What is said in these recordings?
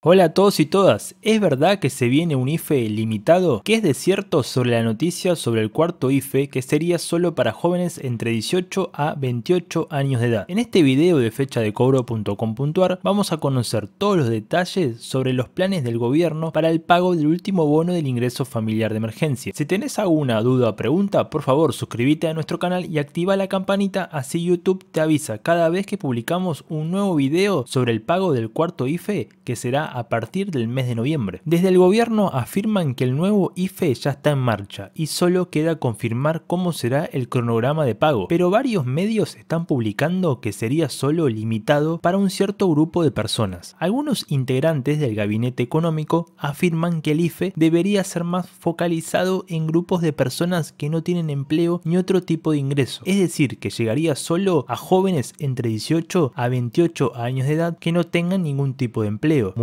Hola a todos y todas, ¿es verdad que se viene un IFE limitado? ¿Qué es de cierto sobre la noticia sobre el cuarto IFE que sería solo para jóvenes entre 18 a 28 años de edad? En este video de fecha de cobro.com.ar vamos a conocer todos los detalles sobre los planes del gobierno para el pago del último bono del ingreso familiar de emergencia. Si tenés alguna duda o pregunta, por favor suscríbete a nuestro canal y activa la campanita así YouTube te avisa cada vez que publicamos un nuevo video sobre el pago del cuarto IFE que será a partir del mes de noviembre. Desde el gobierno afirman que el nuevo IFE ya está en marcha y solo queda confirmar cómo será el cronograma de pago, pero varios medios están publicando que sería solo limitado para un cierto grupo de personas. Algunos integrantes del gabinete económico afirman que el IFE debería ser más focalizado en grupos de personas que no tienen empleo ni otro tipo de ingreso, es decir, que llegaría solo a jóvenes entre 18 a 28 años de edad que no tengan ningún tipo de empleo,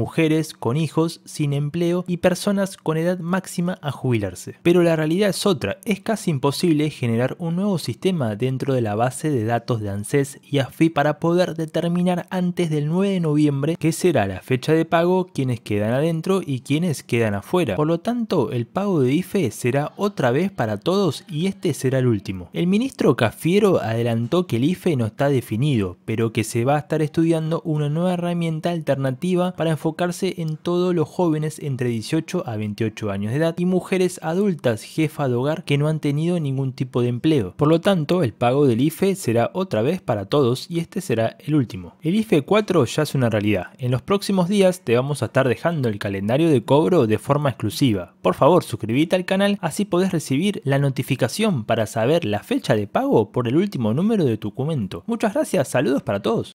con hijos, sin empleo y personas con edad máxima a jubilarse. Pero la realidad es otra, es casi imposible generar un nuevo sistema dentro de la base de datos de ANSES y AFI para poder determinar antes del 9 de noviembre qué será la fecha de pago, quienes quedan adentro y quienes quedan afuera. Por lo tanto, el pago de IFE será otra vez para todos y este será el último. El ministro Cafiero adelantó que el IFE no está definido, pero que se va a estar estudiando una nueva herramienta alternativa para enfocar en todos los jóvenes entre 18 a 28 años de edad y mujeres adultas jefa de hogar que no han tenido ningún tipo de empleo. Por lo tanto, el pago del IFE será otra vez para todos y este será el último. El IFE 4 ya es una realidad. En los próximos días te vamos a estar dejando el calendario de cobro de forma exclusiva. Por favor, suscríbete al canal, así podés recibir la notificación para saber la fecha de pago por el último número de tu documento. Muchas gracias, saludos para todos.